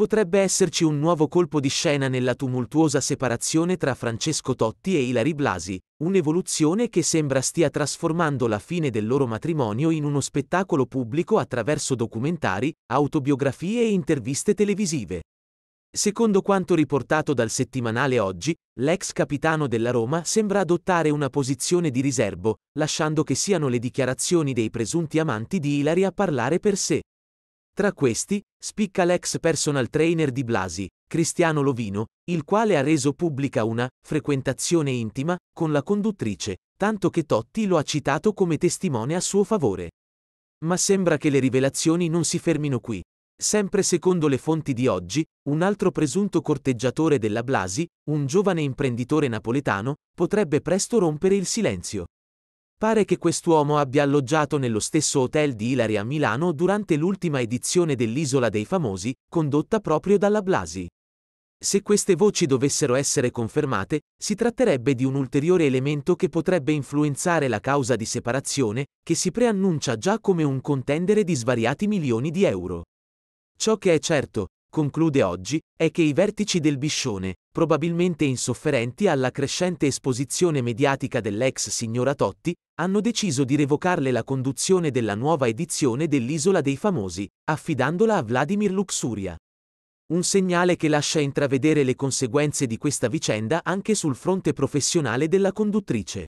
potrebbe esserci un nuovo colpo di scena nella tumultuosa separazione tra Francesco Totti e Ilari Blasi, un'evoluzione che sembra stia trasformando la fine del loro matrimonio in uno spettacolo pubblico attraverso documentari, autobiografie e interviste televisive. Secondo quanto riportato dal settimanale Oggi, l'ex capitano della Roma sembra adottare una posizione di riservo, lasciando che siano le dichiarazioni dei presunti amanti di Ilari a parlare per sé. Tra questi, spicca l'ex personal trainer di Blasi, Cristiano Lovino, il quale ha reso pubblica una frequentazione intima con la conduttrice, tanto che Totti lo ha citato come testimone a suo favore. Ma sembra che le rivelazioni non si fermino qui. Sempre secondo le fonti di oggi, un altro presunto corteggiatore della Blasi, un giovane imprenditore napoletano, potrebbe presto rompere il silenzio. Pare che quest'uomo abbia alloggiato nello stesso hotel di Ilari a Milano durante l'ultima edizione dell'Isola dei Famosi, condotta proprio dalla Blasi. Se queste voci dovessero essere confermate, si tratterebbe di un ulteriore elemento che potrebbe influenzare la causa di separazione, che si preannuncia già come un contendere di svariati milioni di euro. Ciò che è certo, conclude oggi, è che i vertici del biscione, probabilmente insofferenti alla crescente esposizione mediatica dell'ex signora Totti, hanno deciso di revocarle la conduzione della nuova edizione dell'Isola dei Famosi, affidandola a Vladimir Luxuria. Un segnale che lascia intravedere le conseguenze di questa vicenda anche sul fronte professionale della conduttrice.